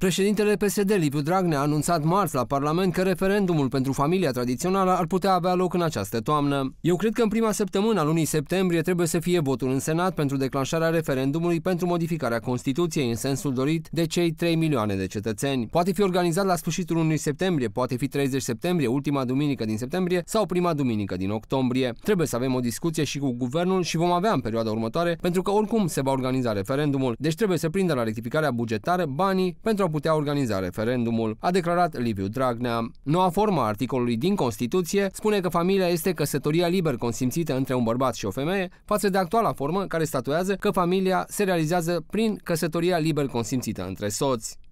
Președintele PSD, Liviu Dragnea, a anunțat marți la Parlament că referendumul pentru familia tradițională ar putea avea loc în această toamnă. Eu cred că în prima săptămână a lunii septembrie trebuie să fie votul în Senat pentru declanșarea referendumului pentru modificarea Constituției în sensul dorit de cei 3 milioane de cetățeni. Poate fi organizat la sfârșitul lunii septembrie, poate fi 30 septembrie, ultima duminică din septembrie sau prima duminică din octombrie. Trebuie să avem o discuție și cu guvernul și vom avea în perioada următoare, pentru că oricum se va organiza referendumul, deci trebuie să prindă la rectificarea bugetară banii pentru a putea organiza referendumul, a declarat Liviu Dragnea. Noua formă a articolului din Constituție spune că familia este căsătoria liber consimțită între un bărbat și o femeie, față de actuala formă care statuează că familia se realizează prin căsătoria liber consimțită între soți.